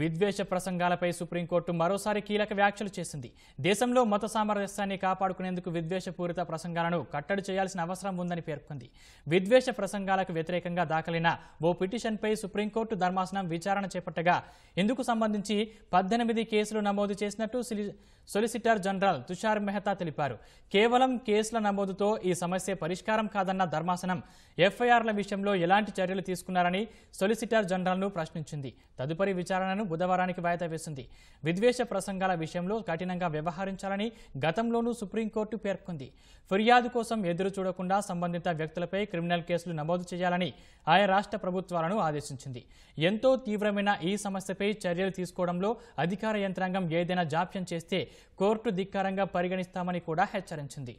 విద్వేష ప్రసంగాలపై supreme court మరోసారి కీలక వ్యాఖ్యలు చేసింది దేశంలో మత సామరస్యాన్ని కాపాడుకునేందుకు విద్వేషపూరిత ప్రసంగాలను కట్టడి చేయాల్సిన అవసరం ఉందని పేర్కొంది విద్వేష ప్రసంగాలకు వ్యతిరేకంగా దాఖలైన ఓ పిటిషన్పై సుప్రీంకోర్టు ధర్మాసనం విచారణ చేపట్టగా ఇందుకు సంబంధించి పద్దెనిమిది కేసులు నమోదు చేసినట్టు సొలిసిటర్ జనరల్ తుషార్ మెహతా తెలిపారు కేవలం కేసుల నమోదుతో ఈ సమస్య పరిష్కారం కాదన్న ధర్మాసనం ఎఫ్ఐఆర్ల విషయంలో ఎలాంటి చర్యలు తీసుకున్నారని సొలిసిటర్ జనరల్ను ప్రశ్నించింది తదుపరి విచారణ ప్రకటనను బుధవారానికి వాయిదా వేసింది విద్వేష ప్రసంగాల విషయంలో కఠినంగా వ్యవహరించాలని గతంలోనూ సుప్రీంకోర్టు పేర్కొంది ఫిర్యాదు కోసం ఎదురు చూడకుండా సంబంధిత వ్యక్తులపై క్రిమినల్ కేసులు నమోదు చేయాలని ఆయా రాష్ట్ర ప్రభుత్వాలను ఆదేశించింది ఎంతో తీవ్రమైన ఈ సమస్యపై చర్యలు తీసుకోవడంలో అధికార యంత్రాంగం ఏదైనా జాప్యం చేస్తే కోర్టు ధిక్కారంగా పరిగణిస్తామని కూడా హెచ్చరించింది